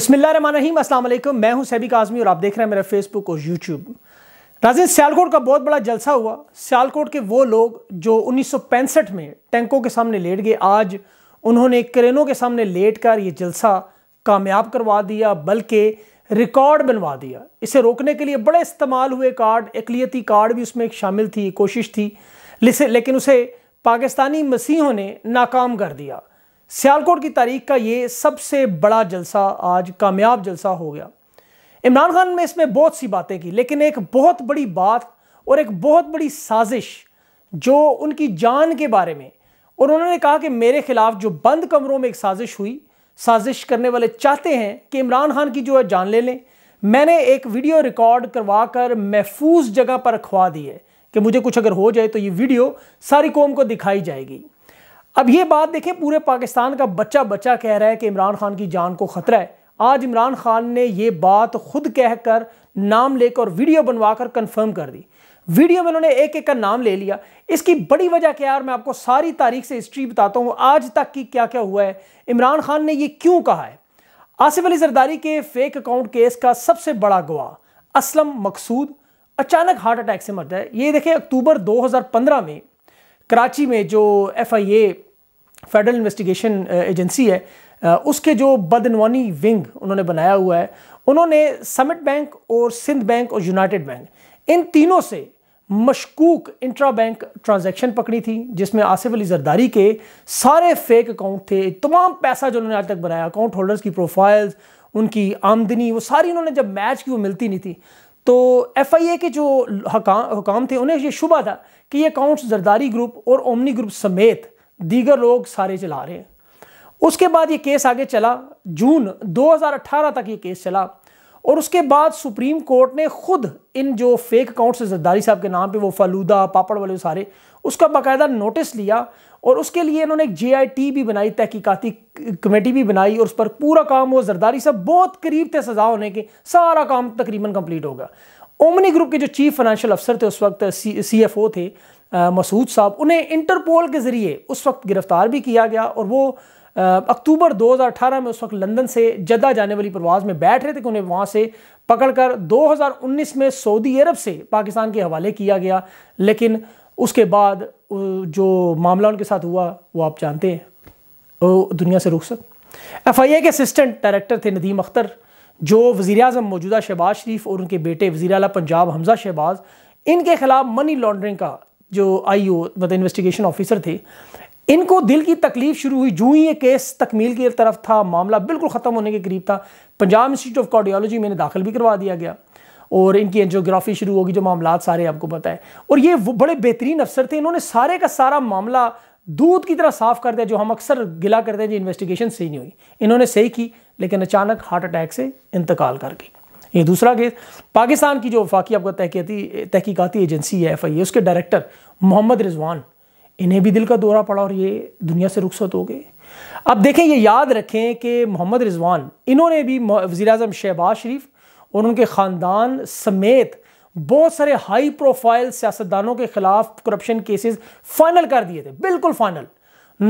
अस्सलाम वालेकुम मैं हूं सैबिक आज़मी और आप देख रहे हैं मेरा फेसबुक और यूट्यूब नाजिन सियालकोट का बहुत बड़ा जलसा हुआ सियालकोट के वो लोग जो उन्नीस में टैंकों के सामने लेट गए आज उन्होंने क्रेनों के सामने लेट कर ये जलसा कामयाब करवा दिया बल्कि रिकॉर्ड बनवा दिया इसे रोकने के लिए बड़े इस्तेमाल हुए कार्ड अकलीती कार्ड भी उसमें एक शामिल थी कोशिश थी लेकिन उसे पाकिस्तानी मसीहों ने नाकाम कर दिया सियालकोट की तारीख का ये सबसे बड़ा जलसा आज कामयाब जलसा हो गया इमरान खान ने इसमें बहुत सी बातें की लेकिन एक बहुत बड़ी बात और एक बहुत बड़ी साजिश जो उनकी जान के बारे में और उन्होंने कहा कि मेरे खिलाफ जो बंद कमरों में एक साजिश हुई साजिश करने वाले चाहते हैं कि इमरान खान की जो है जान ले लें मैंने एक वीडियो रिकॉर्ड करवा कर महफूज जगह पर रखवा दी है कि मुझे कुछ अगर हो जाए तो ये वीडियो सारी कौम को दिखाई जाएगी अब ये बात देखें पूरे पाकिस्तान का बच्चा बच्चा कह रहा है कि इमरान खान की जान को खतरा है आज इमरान खान ने यह बात खुद कहकर नाम लेकर वीडियो बनवाकर कंफर्म कर दी वीडियो में उन्होंने एक एक का नाम ले लिया इसकी बड़ी वजह क्या यार मैं आपको सारी तारीख से हिस्ट्री बताता हूँ आज तक की क्या क्या हुआ है इमरान खान ने यह क्यों कहा है आसिफ अली जरदारी के फेक अकाउंट केस का सबसे बड़ा गवाह असलम मकसूद अचानक हार्ट अटैक से मर जाए ये देखें अक्टूबर 2015 में कराची में जो F I A federal investigation agency है उसके जो बदनवानी विंग उन्होंने बनाया हुआ है उन्होंने समिट बैंक और सिंध बैंक और यूनाइटेड बैंक इन तीनों से मशकूक इंट्रा बैंक ट्रांजेक्शन पकड़ी थी जिसमें आसिफ अली जरदारी के सारे फेक अकाउंट थे तमाम पैसा जो उन्होंने आज तक बनाया अकाउंट होल्डर्स की प्रोफाइल्स उनकी आमदनी वो सारी उन्होंने जब मैच की वो मिलती नहीं थी तो एफ आई ए के जो हकाम थे उन्हें ये शुभ था कि ये अकाउंट्स जरदारी ग्रुप और ओमनी ग्रुप समेत दीगर लोग सारे चला रहे हैं उसके बाद ये केस आगे चला जून 2018 तक ये केस चला और उसके बाद सुप्रीम कोर्ट ने खुद इन जो फेक अकाउंट से जरदारी साहब के नाम पे वो फलूदा पापड़ वाले सारे उसका बाकायदा नोटिस लिया और उसके लिए इन्होंने एक जेआईटी भी बनाई तहकीकाती कमेटी भी बनाई और उस पर पूरा काम वो जरदारी साहब बहुत करीब थे सजा होने के सारा काम तकरीबन कंप्लीट होगा ओमनी ग्रुप के जो चीफ फाइनेंशियल अफसर थे उस वक्त सी एफ ओ थे मसूद साहब उन्हें इंटरपोल के ज़रिए उस वक्त गिरफ़्तार भी किया गया और वो अक्टूबर 2018 में उस वक्त लंदन से जद्दा जाने वाली परवाज़ में बैठ रहे थे कि उन्हें वहाँ से पकड़कर 2019 में सऊदी अरब से पाकिस्तान के हवाले किया गया लेकिन उसके बाद जो मामला उनके साथ हुआ वो आप जानते हैं दुनिया से रुखसत एफ आई ए के असिस्टेंट डायरेक्टर थे नदीम अख्तर जो वज़ी अजम मौजूदा शहबाज शरीफ और उनके बेटे वज़ी अला पंजाब हमजा शहबाज इनके खिलाफ मनी लॉन्ड्रिंग का जो आई ओ मतलब इन्वेस्टिगेशन ऑफिसर थे इनको दिल की तकलीफ शुरू हुई जूं ही ये केस तकमील की तरफ था मामला बिल्कुल ख़त्म होने के करीब था पंजाब इंस्टीट्यूट ऑफ कार्डियोलॉजी में दाखिल भी करवा दिया गया और इनकी एनजियोग्राफी शुरू होगी जो मामला सारे आपको पता है और ये वो बड़े बेहतरीन अफसर थे इन्होंने सारे का सारा मामला दूध की तरह साफ कर दिया जो हम अक्सर गिला करते हैं जो इन्वेस्टिगेशन सही नहीं हुई इन्होंने सही की लेकिन अचानक हार्ट अटैक से इंतकाल कर गई ये दूसरा केस पाकिस्तान की जो वफाकी आपका तहकीकती तहकीकती एजेंसी है एफ आई उसके डायरेक्टर मोहम्मद रिजवान इन्हें भी दिल का दौरा पड़ा और ये दुनिया से रुखसत हो गए अब देखें ये याद रखें कि मोहम्मद रिजवान इन्होंने भी वजी अजम शहबाज शरीफ और उनके ख़ानदान समेत बहुत सारे हाई प्रोफाइल सियासतदानों के खिलाफ करप्शन केसेस फाइनल कर दिए थे बिल्कुल फाइनल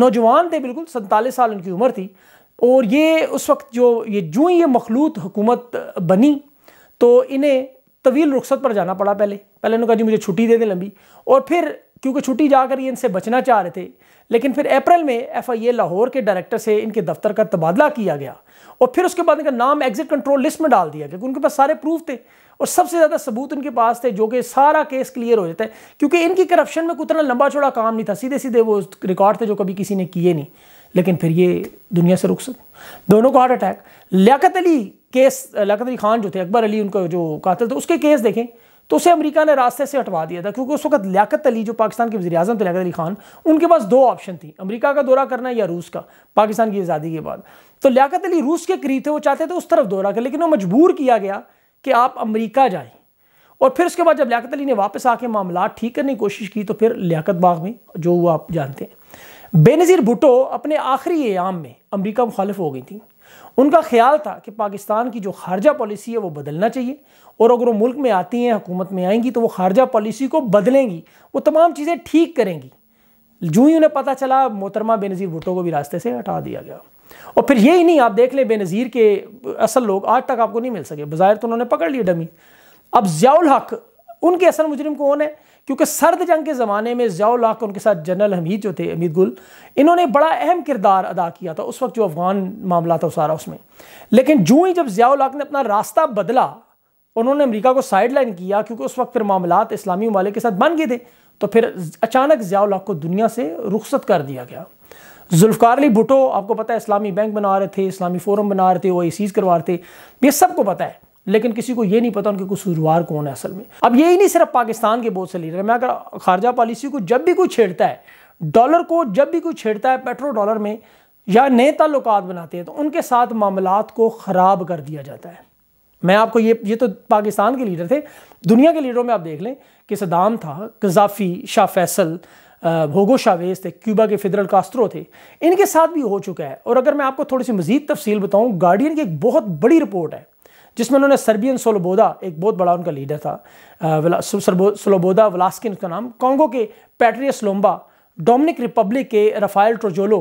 नौजवान थे बिल्कुल सैंतालीस साल उनकी उम्र थी और ये उस वक्त जो ये जो ये मखलूत हुकूमत बनी तो इन्हें तवील रुखसत पर जाना पड़ा पहले पहले उन्होंने कहा जी मुझे छुट्टी दे दें लंबी और फिर क्योंकि छुट्टी जाकर ये इनसे बचना चाह रहे थे लेकिन फिर अप्रैल में एफ आई ए लाहौर के डायरेक्टर से इनके दफ्तर का तबादला किया गया और फिर उसके बाद इनका नाम एग्जिट कंट्रोल लिस्ट में डाल दिया गया क्योंकि उनके पास सारे प्रूफ थे और सबसे ज़्यादा सबूत उनके पास थे जो कि सारा केस क्लियर हो जाता है क्योंकि इनकी करप्शन में उतना लंबा चौड़ा काम नहीं था सीधे सीधे वो रिकॉर्ड थे जो कभी किसी ने किए नहीं लेकिन फिर ये दुनिया से सकूँ दोनों को heart attack Liaquat Ali case Liaquat Ali Khan जो थे अकबर अली उनको जो कातल थे उसके केस देखें तो उसे अमेरिका ने रास्ते से हटवा दिया था क्योंकि उस वक्त लियात अली जो पाकिस्तान के वजी अजम थे लियात अली खान उनके पास दो ऑप्शन थी अमेरिका का दौरा करना या रूस का पाकिस्तान की आज़ादी के बाद तो लियात अली रूस के करीब थे वो चाहते थे उस तरफ दौरा कर लेकिन वो मजबूर किया गया कि आप अमरीका जाएँ और फिर उसके बाद जब लियात अली ने वापस आके मामला ठीक करने की कोशिश की तो फिर लियाकत बाग में जो हुआ आप जानते हैं बेनज़ीर भुटो अपने आखिरी आयाम में अमरीका मुखालफ हो गई थी उनका ख्याल था कि पाकिस्तान की जो खारजा पॉलिसी है वो बदलना चाहिए और अगर वो मुल्क में आती हैं हुकूमत में आएंगी तो वो खारजा पॉलिसी को बदलेंगी वो तमाम चीज़ें ठीक करेंगी जूँ ही उन्हें पता चला मोहतरमा बेनज़ीर भुट्टो को भी रास्ते से हटा दिया गया और फिर यही नहीं आप देख लें बेनज़ीर के असल लोग आज तक आपको नहीं मिल सके बाहर तो उन्होंने पकड़ लिया डमी अब ज़ियाउल हक उनके असल मुजरिम कौन है क्योंकि सर्द जंग के ज़माने में ज़ियाउल्लाह के उनके साथ जनरल हमीद जो थे हमीद गुल इन्होंने बड़ा अहम किरदार अदा किया था उस वक्त जो अफगान मामला था सारा उसमें लेकिन जूँ ही जब ज़ियाउल्लाह ने अपना रास्ता बदला उन्होंने अमरीका को साइड लाइन किया क्योंकि उस वक्त फिर मामला इस्लामी ममालिक के साथ बन गए थे तो फिर अचानक ज़ियाउल्लाह को दुनिया से रुखसत कर दिया गया जुल्फ़ार अली भुटो आपको पता है इस्लामी बैंक बना रहे थे इस्लामी फोरम बना रहे थे ओ करवा रहे थे ये सबको पता है लेकिन किसी को ये नहीं पता उनके कसूरवार कौन है असल में अब यही नहीं सिर्फ पाकिस्तान के बहुत से लीडर मैं अगर खारजा पॉलिसी को जब भी कोई छेड़ता है डॉलर को जब भी कोई छेड़ता है पेट्रो डॉलर में या नए ताल्लुक बनाते हैं तो उनके साथ मामला को ख़राब कर दिया जाता है मैं आपको ये ये तो पाकिस्तान के लीडर थे दुनिया के लीडरों में आप देख लें कि सदाम था कजाफी शाह फैसल भोगो शावेज थे क्यूबा के फिदरल कास्त्रो थे इनके साथ भी हो चुका है और अगर मैं आपको थोड़ी सी मजीद तफसील बताऊँ गार्डियन की एक बहुत बड़ी रिपोर्ट है जिसमें उन्होंने सर्बियन सोलोबोदा एक बहुत बड़ा उनका लीडर था सोलोबोदा वलास्किन का नाम कॉन्गो के पैट्रियस लोम्बा डोमिनिक रिपब्लिक के रफ़ाइल ट्रोजोलो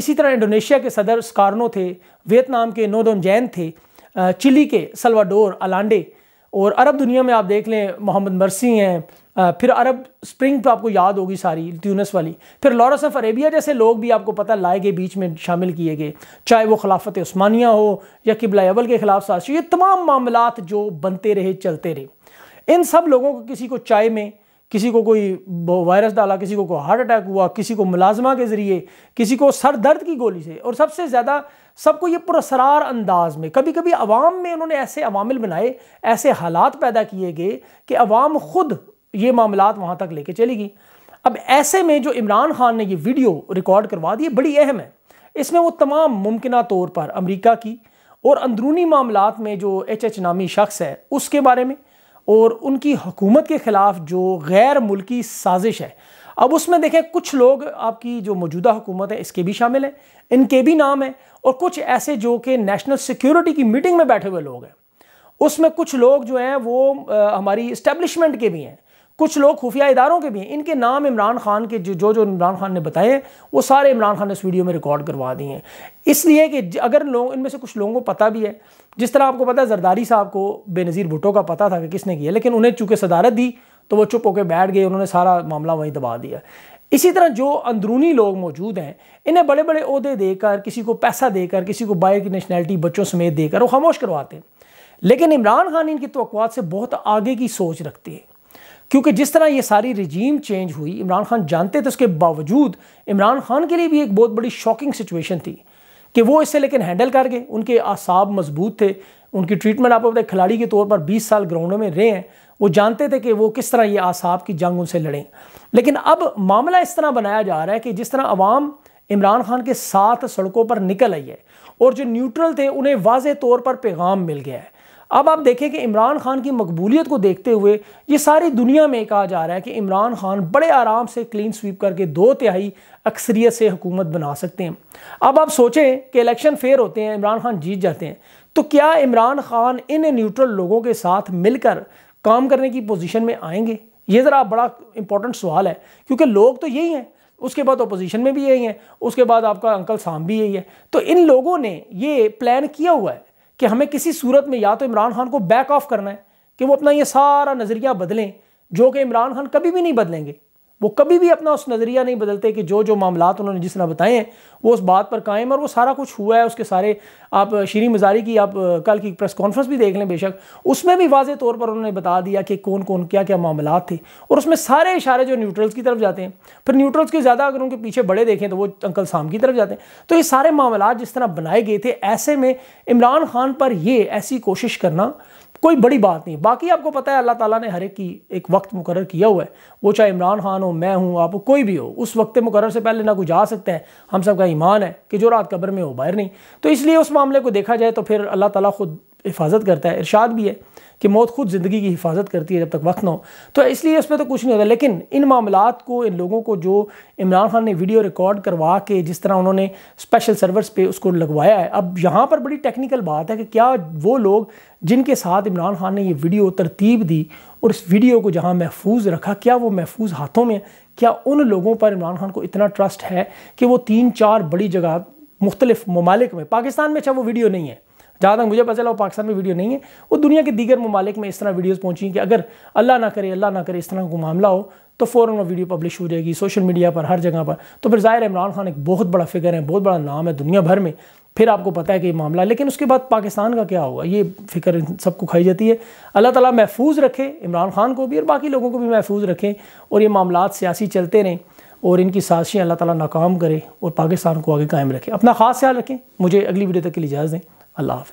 इसी तरह इंडोनेशिया के सदर स्कारनो थे वियतनाम के नोदोम जैन थे चिली के सलवाडोर अलांडे और अरब दुनिया में आप देख लें मोहम्मद मरसी हैं फिर अरब स्प्रिंग तो आपको याद होगी सारी ट्यूनस वाली फिर लॉरस ऑफ अरेबिया जैसे लोग भी आपको पता लाए गए बीच में शामिल किए गए चाहे वो खिलाफत उस्मानिया हो या किबला अवल के खिलाफ साजिश ये तमाम मामला जो बनते रहे चलते रहे इन सब लोगों को किसी को चाय में किसी को कोई वायरस डाला किसी को कोई हार्ट अटैक हुआ किसी को मुलाजमा के ज़रिए किसी को सर दर्द की गोली से और सबसे ज़्यादा सबको ये पुरसरार अंदाज में कभी कभी आवाम में उन्होंने ऐसे अवामिल बनाए ऐसे हालात पैदा किए गए कि अवाम खुद ये मामला वहाँ तक लेके चलेगी अब ऐसे में जो इमरान खान ने ये वीडियो रिकॉर्ड करवा दी बड़ी अहम है इसमें वो तमाम मुमकिन तौर पर अमरीका की और अंदरूनी मामला में जो एच एच नामी शख्स है उसके बारे में और उनकी हुकूमत के ख़िलाफ़ जो गैर मुल्की साजिश है अब उसमें देखें कुछ लोग आपकी जो मौजूदा हुकूमत है इसके भी शामिल हैं इनके भी नाम हैं और कुछ ऐसे जो कि नेशनल सिक्योरिटी की मीटिंग में बैठे हुए लोग हैं उसमें कुछ लोग जो हैं वो आ, हमारी इस्टेब्लिशमेंट के भी हैं कुछ लोग खुफिया इदारों के भी इनके नाम इमरान खान के जो जो इमरान खान ने बताए हैं वो सारे इमरान खान ने इस वीडियो में रिकॉर्ड करवा दिए हैं इसलिए कि अगर लोग इनमें से कुछ लोगों को पता भी है जिस तरह आपको पता है जरदारी साहब को बेनज़ीर भुटो का पता था कि किसने किया लेकिन उन्हें चूँकि सदारत दी तो वो चुप होकर बैठ गए उन्होंने सारा मामला वहीं दबा दिया इसी तरह जो अंदरूनी लोग मौजूद हैं इन्हें बड़े बड़े अहदे देकर किसी को पैसा देकर किसी को बाहर की नेशनैलिटी बच्चों समेत देकर वो खामोश करवाते हैं लेकिन इमरान खान इनकी तो से बहुत आगे की सोच रखते हैं क्योंकि जिस तरह ये सारी रिजीम चेंज हुई इमरान खान जानते थे उसके बावजूद इमरान खान के लिए भी एक बहुत बड़ी शॉकिंग सिचुएशन थी कि वो इसे लेकिन हैंडल कर गए उनके आसाब मजबूत थे उनकी ट्रीटमेंट आप अपने खिलाड़ी के तौर पर 20 साल ग्राउंडों में रहे हैं वो जानते थे कि वो किस तरह ये आसाब की जंग उनसे लड़ें लेकिन अब मामला इस तरह बनाया जा रहा है कि जिस तरह अवाम इमरान खान के साथ सड़कों पर निकल आई है और जो न्यूट्रल थे उन्हें वाज तौर पर पैगाम मिल गया है अब आप देखें कि इमरान खान की मकबूलियत को देखते हुए ये सारी दुनिया में कहा जा रहा है कि इमरान खान बड़े आराम से क्लीन स्वीप करके दो तिहाई अक्सरियत से हुकूमत बना सकते हैं अब आप सोचें कि इलेक्शन फेयर होते हैं इमरान खान जीत जाते हैं तो क्या इमरान खान इन न्यूट्रल लोगों के साथ मिलकर काम करने की पोजिशन में आएंगे ये ज़रा बड़ा इंपॉर्टेंट सवाल है क्योंकि लोग तो यही हैं उसके बाद अपोजिशन में भी यही है उसके बाद आपका अंकल साम भी यही है तो इन लोगों ने ये प्लान किया हुआ है कि हमें किसी सूरत में या तो इमरान खान को बैक ऑफ करना है कि वो अपना ये सारा नज़रिया बदलें जो कि इमरान खान कभी भी नहीं बदलेंगे वो कभी भी अपना उस नज़रिया नहीं बदलते कि जो जो मामला उन्होंने जिस तरह बताए हैं वो उस बात पर कायम और वो सारा कुछ हुआ है उसके सारे आप श्री मजारी की आप कल की प्रेस कॉन्फ्रेंस भी देख लें बेशक उसमें भी वाज तौर पर उन्होंने बता दिया कि कौन कौन क्या क्या मामला थे और उसमें सारे इशारे जो न्यूट्रल्स की तरफ जाते हैं फिर न्यूट्रल्स के ज़्यादा अगर उनके पीछे बड़े देखें तो वो अंकल साम की तरफ जाते हैं तो ये सारे मामला जिस तरह बनाए गए थे ऐसे में इमरान खान पर यह ऐसी कोशिश करना कोई बड़ी बात नहीं बाकी आपको पता है अल्लाह ताला ने हर एक की एक वक्त मुकर किया हुआ है वो चाहे इमरान खान हो मैं हूँ आप कोई भी हो उस वक्त मुकर से पहले ना कोई जा सकता है हम सब का ईमान है कि जो रात कब्र में हो बाहर नहीं तो इसलिए उस मामले को देखा जाए तो फिर अल्लाह ताला खुद हिफाजत करता है इरशाद भी है कि मौत खुद ज़िंदगी की हिफाजत करती है जब तक वक्त ना हो तो इसलिए उसमें तो कुछ नहीं होता लेकिन इन मामला को इन लोगों को जो इमरान खान ने वीडियो रिकॉर्ड करवा के जिस तरह उन्होंने स्पेशल सर्वर्स पे उसको लगवाया है अब यहाँ पर बड़ी टेक्निकल बात है कि क्या वो लोग जिनके साथ इमरान खान ने ये वीडियो तरतीब दी और इस वीडियो को जहाँ महफूज रखा क्या वो महफूज हाथों में क्या उन लोगों पर इमरान खान को इतना ट्रस्ट है कि वो तीन चार बड़ी जगह मुख्तलिफ ममालिक में पाकिस्तान में अच्छा वो वीडियो नहीं है जहाँ तक मुझे पता चला वो पाकिस्तान में वीडियो नहीं है वो दुनिया के दीगर ममालिक में इस तरह वीडियोज़ पहुँची कि अगर अल्लाह ना करे अल्लाह ना करे इस तरह का मामला हो तो फ़ौरन वो वीडियो पब्लिश हो जाएगी सोशल मीडिया पर हर जगह पर तो फिर ज़ाहिर इमरान खान एक बहुत बड़ा फिगर है बहुत बड़ा नाम है दुनिया भर में फिर आपको पता है कि ये मामला लेकिन उसके बाद पाकिस्तान का क्या होगा ये फिक्र सबको खाई जाती है अल्लाह ताला महफूज रखे इमरान खान को भी और बाकी लोगों को भी महफूज रखें और ये मामला सियासी चलते रहें और इनकी साजिशें अल्लाह ताला नाकाम करें और पाकिस्तान को आगे कायम रखें अपना ख़ास ख्याल रखें मुझे अगली वीडियो तक के लिए इजाज़ दें Allah Hafiz.